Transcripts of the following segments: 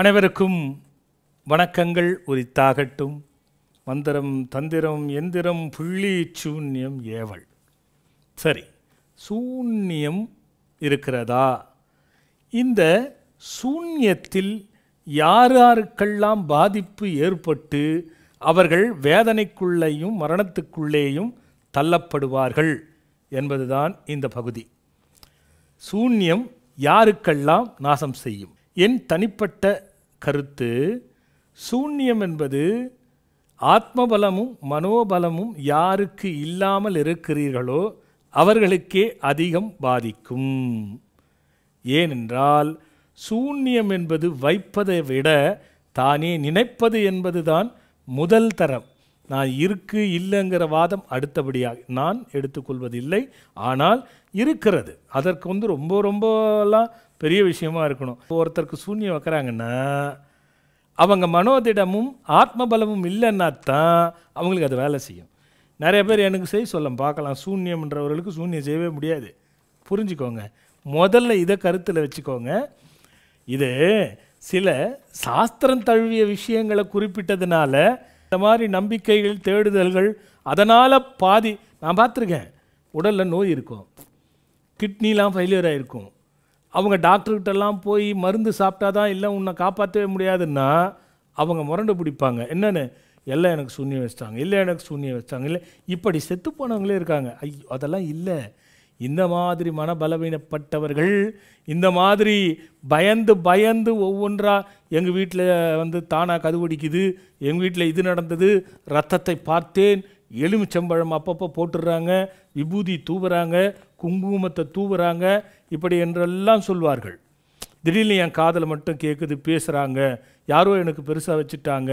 அனைவருக்கும் வணக்கங்கள் உரித்தாகட்டும் மந்திரம் தந்திரம் எந்திரம் புள்ளி சூன்யம் ஏவல் சரி சூன்யம் இருக்கிறதா இந்த சூன்யத்தில் யார் யாருக்கெல்லாம் பாதிப்பு ஏற்பட்டு அவர்கள் வேதனைக்குள்ளேயும் மரணத்துக்குள்ளேயும் தள்ளப்படுவார்கள் என்பதுதான் இந்த பகுதி சூன்யம் யாருக்கெல்லாம் நாசம் செய்யும் என் தனிப்பட்ட கருத்து சூன்யம் என்பது ஆத்மபலமும் மனோபலமும் யாருக்கு இல்லாமல் இருக்கிறீர்களோ அவர்களுக்கே அதிகம் பாதிக்கும் ஏனென்றால் சூன்யம் என்பது வைப்பதை விட தானே நினைப்பது என்பதுதான் முதல் தரம் நான் இருக்கு இல்லைங்கிற வாதம் அடுத்தபடியாக நான் எடுத்துக்கொள்வதில்லை ஆனால் இருக்கிறது அதற்கு வந்து ரொம்ப ரொம்பலாம் பெரிய விஷயமா இருக்கணும் ஒருத்தருக்கு சூன்யம் வைக்கிறாங்கன்னா அவங்க மனோதிடமும் ஆத்மபலமும் இல்லைன்னா தான் அவங்களுக்கு அது வேலை செய்யும் நிறைய பேர் எனக்கு செய்ய சொல்ல பார்க்கலாம் சூன்யம்ன்றவர்களுக்கு சூன்யம் செய்யவே முடியாது புரிஞ்சுக்கோங்க முதல்ல இதை கருத்தில் வச்சுக்கோங்க இது சில சாஸ்திரம் தழுவிய விஷயங்களை குறிப்பிட்டதுனால இந்த மாதிரி நம்பிக்கைகள் தேடுதல்கள் அதனால் பாதி நான் பார்த்துருக்கேன் உடலில் நோய் இருக்கும் கிட்னிலாம் ஃபெயிலியர் ஆகிருக்கும் அவங்க டாக்டர்கிட்டலாம் போய் மருந்து சாப்பிட்டா தான் இல்லை உன்னை காப்பாற்றவே முடியாதுன்னா அவங்க முரண்டு பிடிப்பாங்க என்னென்னு எல்லாம் எனக்கு சூன்யம் வச்சிட்டாங்க இல்லை எனக்கு சூன்யம் வச்சிட்டாங்க இல்லை இப்படி செத்து போனவங்களே இருக்காங்க ஐயோ அதெல்லாம் இல்லை இந்த மாதிரி மனபலவீனப்பட்டவர்கள் இந்த மாதிரி பயந்து பயந்து ஒவ்வொன்றாக எங்கள் வீட்டில் வந்து தானாக கதுவடிக்குது எங்கள் வீட்டில் இது நடந்தது ரத்தத்தை பார்த்தேன் எலுமிச்சம்பழம் அப்பப்போ போட்டுடுறாங்க விபூதி தூவுறாங்க குங்குமத்தை தூவுறாங்க இப்படி என்றெல்லாம் சொல்வார்கள் திடீர்னு என் காதலை மட்டும் கேட்குது பேசுகிறாங்க யாரோ எனக்கு பெருசாக வச்சுட்டாங்க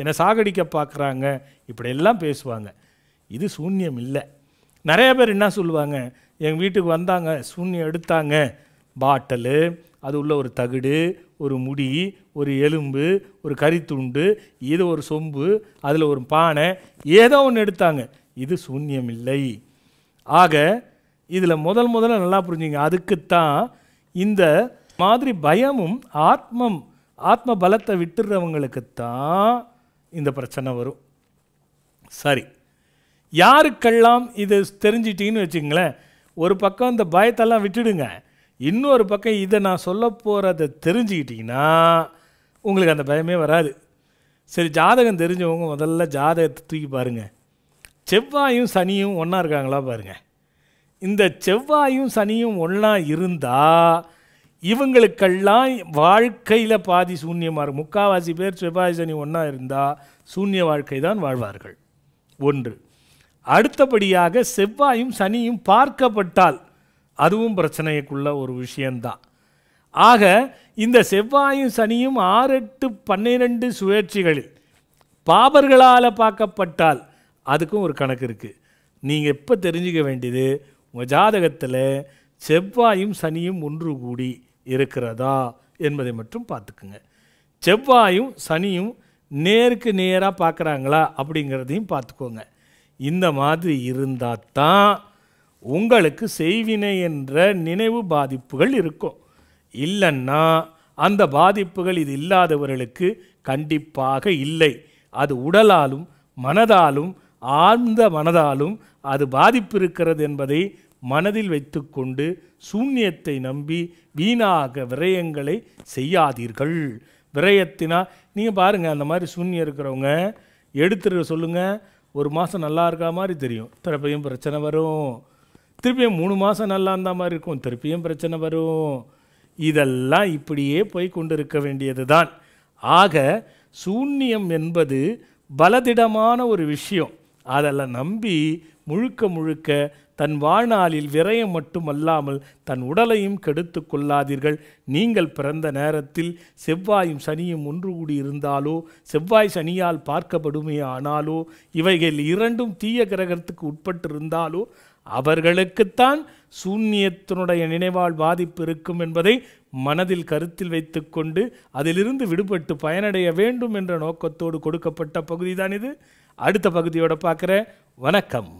என்னை சாகடிக்க பார்க்குறாங்க இப்படியெல்லாம் பேசுவாங்க இது சூன்யம் இல்லை நிறைய பேர் என்ன சொல்லுவாங்க எங்கள் வீட்டுக்கு வந்தாங்க சூன்யம் எடுத்தாங்க பாட்டலு அது உள்ள ஒரு தகுடு ஒரு முடி ஒரு எலும்பு ஒரு கறித்துண்டு இது ஒரு சொம்பு அதில் ஒரு பானை ஏதோ ஒன்று எடுத்தாங்க இது சூன்யம் இல்லை ஆக இதில் முதல் முதல்ல நல்லா புரிஞ்சுங்க அதுக்குத்தான் இந்த மாதிரி பயமும் ஆத்மம் ஆத்ம பலத்தை விட்டுறவங்களுக்கு தான் இந்த பிரச்சனை வரும் சரி யாருக்கெல்லாம் இது தெரிஞ்சிட்டிங்கன்னு வச்சுங்களேன் ஒரு பக்கம் இந்த பயத்தெல்லாம் விட்டுடுங்க இன்னொரு பக்கம் இதை நான் சொல்ல போகிறத தெரிஞ்சுக்கிட்டிங்கன்னா உங்களுக்கு அந்த பயமே வராது சரி ஜாதகம் தெரிஞ்சவங்க முதல்ல ஜாதகத்தை தூக்கி பாருங்கள் செவ்வாயும் சனியும் ஒன்றா இருக்காங்களா பாருங்கள் இந்த செவ்வாயும் சனியும் ஒன்றா இருந்தால் இவங்களுக்கெல்லாம் வாழ்க்கையில் பாதி சூன்யமாக இருக்கும் முக்கால்வாசி பேர் செவ்வாய் சனி ஒன்றா இருந்தால் சூன்ய வாழ்க்கை தான் வாழ்வார்கள் ஒன்று அடுத்தபடியாக செவ்வாயும் சனியும் பார்க்கப்பட்டால் அதுவும் பிரச்சனைக்குள்ள ஒரு விஷயந்தான் ஆக இந்த செவ்வாயும் சனியும் ஆறு எட்டு பன்னிரெண்டு சுழற்சிகளில் பாபர்களால் பார்க்கப்பட்டால் அதுக்கும் ஒரு கணக்கு இருக்குது நீங்கள் எப்போ தெரிஞ்சுக்க வேண்டியது உங்கள் ஜாதகத்தில் செவ்வாயும் சனியும் ஒன்று கூடி இருக்கிறதா என்பதை மட்டும் பார்த்துக்குங்க செவ்வாயும் சனியும் நேருக்கு நேராக பார்க்குறாங்களா அப்படிங்கிறதையும் பார்த்துக்கோங்க இந்த மாதிரி இருந்தால் தான் உங்களுக்கு செய்வினை என்ற நினைவு பாதிப்புகள் இருக்கும் இல்லைன்னா அந்த பாதிப்புகள் இது இல்லாதவர்களுக்கு கண்டிப்பாக இல்லை அது உடலாலும் மனதாலும் ஆழ்ந்த மனதாலும் அது பாதிப்பு இருக்கிறது என்பதை மனதில் வைத்துக்கொண்டு சூன்யத்தை நம்பி வீணாக விரயங்களை செய்யாதீர்கள் விரயத்தினால் நீங்கள் பாருங்கள் அந்த மாதிரி சூன்யம் இருக்கிறவங்க எடுத்துட்டு சொல்லுங்கள் ஒரு மாதம் நல்லா இருக்கா மாதிரி தெரியும் திருப்பியும் பிரச்சனை வரும் திருப்பியும் மூணு மாதம் நல்லா இருந்தால் மாதிரி இருக்கும் திருப்பியும் பிரச்சனை வரும் இதெல்லாம் இப்படியே போய் கொண்டு இருக்க வேண்டியது தான் ஆக சூன்யம் என்பது பலதிடமான ஒரு விஷயம் அதெல்லாம் நம்பி முழுக்க முழுக்க தன் வாழ்நாளில் விரயம் மட்டுமல்லாமல் தன் உடலையும் கெடுத்து கொள்ளாதீர்கள் நீங்கள் பிறந்த நேரத்தில் செவ்வாயும் சனியும் ஒன்று கூடி இருந்தாலோ செவ்வாய் சனியால் பார்க்கப்படுமே ஆனாலோ இவைகள் இரண்டும் தீய கிரகத்துக்கு உட்பட்டிருந்தாலோ அவர்களுக்குத்தான் சூன்யத்தினுடைய நினைவால் பாதிப்பு இருக்கும் என்பதை மனதில் கருத்தில் வைத்துக்கொண்டு அதிலிருந்து விடுபட்டு பயனடைய வேண்டும் என்ற நோக்கத்தோடு கொடுக்கப்பட்ட பகுதிதான் இது அடுத்த பகுதியோட பார்க்குற வணக்கம்